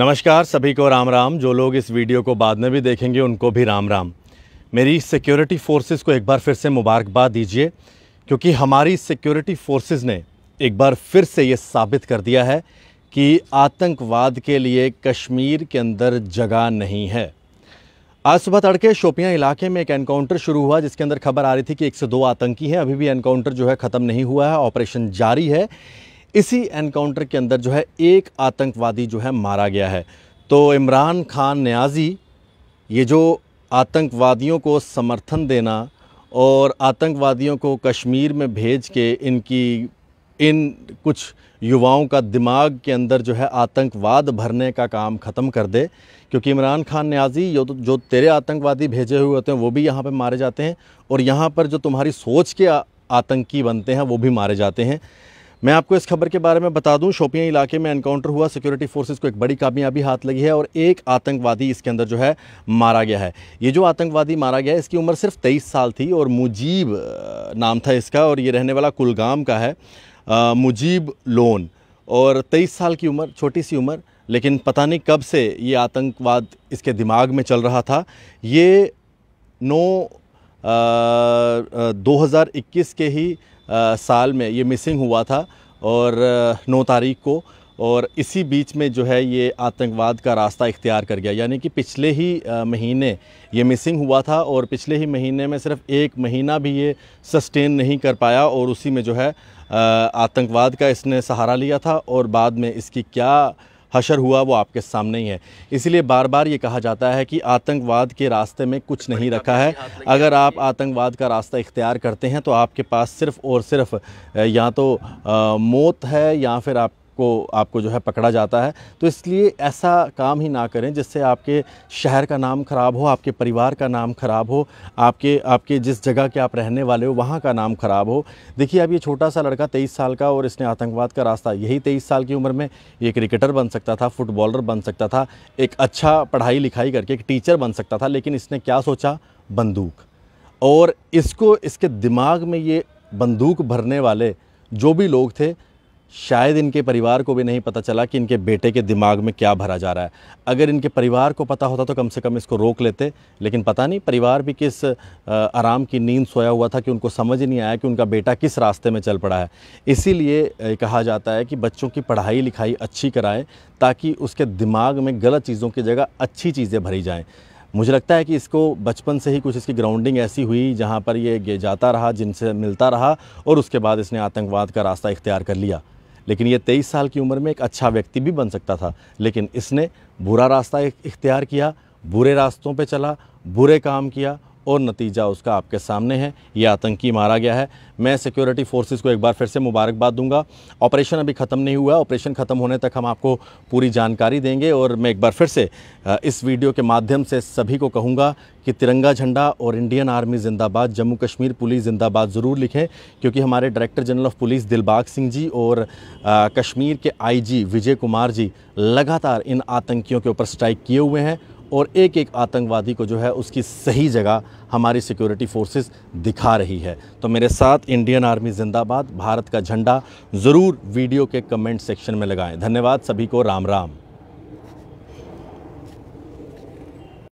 नमस्कार सभी को राम राम जो लोग इस वीडियो को बाद में भी देखेंगे उनको भी राम राम मेरी सिक्योरिटी फोर्सेस को एक बार फिर से मुबारकबाद दीजिए क्योंकि हमारी सिक्योरिटी फोर्सेस ने एक बार फिर से ये साबित कर दिया है कि आतंकवाद के लिए कश्मीर के अंदर जगह नहीं है आज सुबह तड़के शोपियां इलाके में एक एनकाउंटर शुरू हुआ जिसके अंदर खबर आ रही थी कि एक से दो आतंकी हैं अभी भी एनकाउंटर जो है ख़त्म नहीं हुआ है ऑपरेशन जारी है इसी एनकाउंटर के अंदर जो है एक आतंकवादी जो है मारा गया है तो इमरान खान न्याजी ये जो आतंकवादियों को समर्थन देना और आतंकवादियों को कश्मीर में भेज के इनकी इन कुछ युवाओं का दिमाग के अंदर जो है आतंकवाद भरने का काम ख़त्म कर दे क्योंकि इमरान खान न्याजी जो जो तेरे आतंकवादी भेजे हुए होते हैं वो भी यहाँ पर मारे जाते हैं और यहाँ पर जो तुम्हारी सोच के आतंकी बनते हैं वो भी मारे जाते हैं मैं आपको इस खबर के बारे में बता दूं शोपियां इलाके में एनकाउंटर हुआ सिक्योरिटी फोर्सेज को एक बड़ी कामयाबी हाथ लगी है और एक आतंकवादी इसके अंदर जो है मारा गया है ये जो आतंकवादी मारा गया है इसकी उम्र सिर्फ तेईस साल थी और मुजीब नाम था इसका और ये रहने वाला कुलगाम का है आ, मुजीब लोन और तेईस साल की उम्र छोटी सी उम्र लेकिन पता नहीं कब से ये आतंकवाद इसके दिमाग में चल रहा था ये नौ दो के ही साल में ये मिसिंग हुआ था और नौ तारीख को और इसी बीच में जो है ये आतंकवाद का रास्ता इख्तियार कर गया यानी कि पिछले ही महीने ये मिसिंग हुआ था और पिछले ही महीने में सिर्फ एक महीना भी ये सस्टेन नहीं कर पाया और उसी में जो है आतंकवाद का इसने सहारा लिया था और बाद में इसकी क्या हशर हुआ वो आपके सामने ही है इसलिए बार बार ये कहा जाता है कि आतंकवाद के रास्ते में कुछ नहीं रखा है अगर आप आतंकवाद का रास्ता इख्तियार करते हैं तो आपके पास सिर्फ़ और सिर्फ या तो मौत है या फिर आप को आपको जो है पकड़ा जाता है तो इसलिए ऐसा काम ही ना करें जिससे आपके शहर का नाम ख़राब हो आपके परिवार का नाम ख़राब हो आपके आपके जिस जगह के आप रहने वाले हो वहाँ का नाम ख़राब हो देखिए अब ये छोटा सा लड़का तेईस साल का और इसने आतंकवाद का रास्ता यही तेईस साल की उम्र में ये क्रिकेटर बन सकता था फुटबॉलर बन सकता था एक अच्छा पढ़ाई लिखाई करके एक टीचर बन सकता था लेकिन इसने क्या सोचा बंदूक और इसको इसके दिमाग में ये बंदूक भरने वाले जो भी लोग थे शायद इनके परिवार को भी नहीं पता चला कि इनके बेटे के दिमाग में क्या भरा जा रहा है अगर इनके परिवार को पता होता तो कम से कम इसको रोक लेते लेकिन पता नहीं परिवार भी किस आराम की नींद सोया हुआ था कि उनको समझ नहीं आया कि उनका बेटा किस रास्ते में चल पड़ा है इसीलिए कहा जाता है कि बच्चों की पढ़ाई लिखाई अच्छी कराएँ ताकि उसके दिमाग में गलत चीज़ों की जगह अच्छी चीज़ें भरी जाएँ मुझे लगता है कि इसको बचपन से ही कुछ इसकी ग्राउंडिंग ऐसी हुई जहाँ पर ये जाता रहा जिनसे मिलता रहा और उसके बाद इसने आतंकवाद का रास्ता इख्तियार कर लिया लेकिन ये तेईस साल की उम्र में एक अच्छा व्यक्ति भी बन सकता था लेकिन इसने बुरा रास्ता इख्तियार किया बुरे रास्तों पे चला बुरे काम किया और नतीजा उसका आपके सामने है ये आतंकी मारा गया है मैं सिक्योरिटी फोर्सेस को एक बार फिर से मुबारकबाद दूंगा ऑपरेशन अभी ख़त्म नहीं हुआ ऑपरेशन ख़त्म होने तक हम आपको पूरी जानकारी देंगे और मैं एक बार फिर से इस वीडियो के माध्यम से सभी को कहूँगा कि तिरंगा झंडा और इंडियन आर्मी जिंदाबाद जम्मू कश्मीर पुलिस जिंदाबाद ज़रूर लिखें क्योंकि हमारे director general of police Dilbag Singh ji और कश्मीर के आई विजय कुमार जी लगातार इन आतंकियों के ऊपर स्ट्राइक किए हुए हैं और एक एक आतंकवादी को जो है उसकी सही जगह हमारी सिक्योरिटी फोर्सेस दिखा रही है तो मेरे साथ इंडियन आर्मी जिंदाबाद भारत का झंडा ज़रूर वीडियो के कमेंट सेक्शन में लगाएं धन्यवाद सभी को राम राम